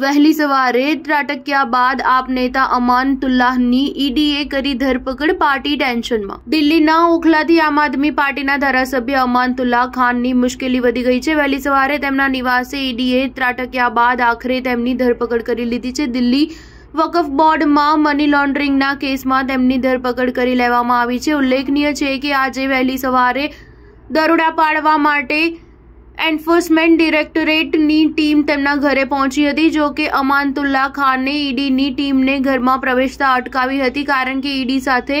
વેલી સવારે ટ્રાટકયા બાદ આપ નેતા અમાનતુલ્લાહ ની ઈડીએ કરી ધરપકડ પાર્ટી ટેન્શનમાં દિલ્હી ના ઓકલા થી આમ આદમી પાર્ટી ના ધારાસભ્ય અમાનતુલ્લાહ ખાન ની મુશ્કેલી વધી ગઈ છે વેલી સવારે તેમ ના નિવાસ સે ઈડીએ ટ્રાટકયા બાદ આખરે તેમની ધરપકડ કરી લીધી છે દિલ્હી વકફ બોર્ડ માં મની લોન્ડરિંગ ના કેસ માં તેમની ધરપકડ કરી લેવામાં આવી છે ઉલ્લેખનીય છે કે આજે વેલી સવારે દરોડા પાડવા માટે એન્ફોર્સમેન્ટ ડિરેક્ટોરેટની ટીમ તેમના ઘરે પહોંચી હતી જો કે અમાનતુલ્લા ખાને ઈડીની ટીમને ઘરમાં પ્રવેશતા અટકાવી હતી કારણ કે ઈડી સાથે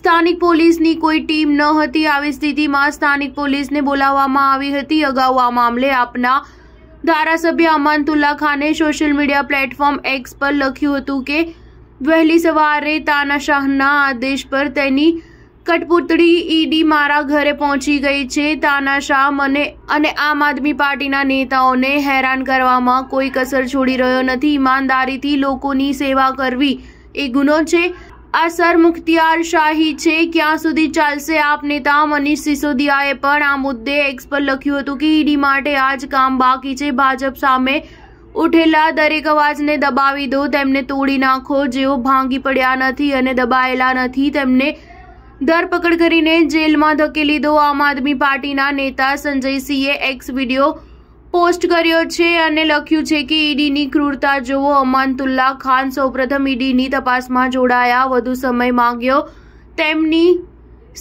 સ્થાનિક પોલીસની કોઈ ટીમ ન હતી આવી સ્થિતિમાં સ્થાનિક પોલીસને બોલાવવામાં આવી હતી અગાઉ આ મામલે આપના ધારાસભ્ય અમાનતુલ્લા ખાને સોશિયલ મીડિયા પ્લેટફોર્મ એક્સ પર લખ્યું હતું કે વહેલી સવારે તાનાશાહના આદેશ પર તેની કટપુતળી ઈડી મારા ઘરે પહોંચી ગઈ છે તાનાશાહ મને અને આમ આદમી પાર્ટીના નેતાઓને હેરાન કરવામાં કોઈ કસર છોડી રહ્યો નથી ઈમાનદારીથી લોકોની સેવા કરવી એ ગુનો છે આ સરમુખત્યાર શાહી છે ક્યાં સુધી ચાલશે આપ નેતા મનીષ સિસોદિયાએ પણ આ મુદ્દે એક્સ પર લખ્યું હતું કે ઈડી માટે આજ કામ બાકી છે ભાજપ સામે ઉઠેલા દરેક અવાજને દબાવી દો તેમને તોડી નાખો જેઓ ભાંગી પડ્યા નથી અને દબાયેલા નથી તેમને ધરપકડ કરીને જેલમાં ધકેલી લીધો આમ આદમી પાર્ટીના નેતા સંજયસિંહે એક્સ વિડીયો પોસ્ટ કર્યો છે અને લખ્યું છે કે ઈડીની ક્રૂરતા જોવો અમાનતુલ્લા ખાન સૌપ્રથમ ઈડીની તપાસમાં જોડાયા વધુ સમય માંગ્યો તેમની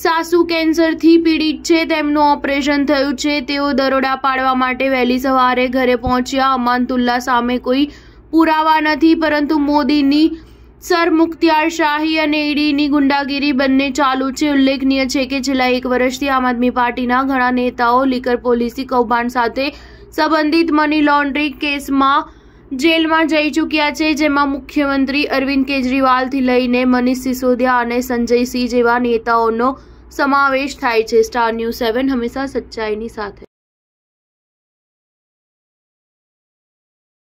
સાસુ કેન્સરથી પીડિત છે તેમનું ઓપરેશન થયું છે તેઓ દરોડા પાડવા માટે વહેલી સવારે ઘરે પહોંચ્યા અમાનતુલ્લા સામે કોઈ પુરાવા નથી પરંતુ મોદીની સર મુખ્તિયાર શાહી અને ઈડીની ગુંડાગીરી બંને ચાલુ છે ઉલ્લેખનીય છે કે છેલ્લા એક વર્ષથી આમ આદમી પાર્ટીના ઘણા નેતાઓ લીકર પોલિસી કૌભાંડ સાથે સંબંધિત મની લોન્ડ્રિંગ કેસમાં જેલમાં જઈ ચૂક્યા છે જેમાં મુખ્યમંત્રી અરવિંદ કેજરીવાલથી લઈને મનીષ સિસોદિયા અને સંજય સિંહ જેવા નેતાઓનો સમાવેશ થાય છે સ્ટાર ન્યૂઝ સેવન હંમેશા સચ્ચાઈની સાથે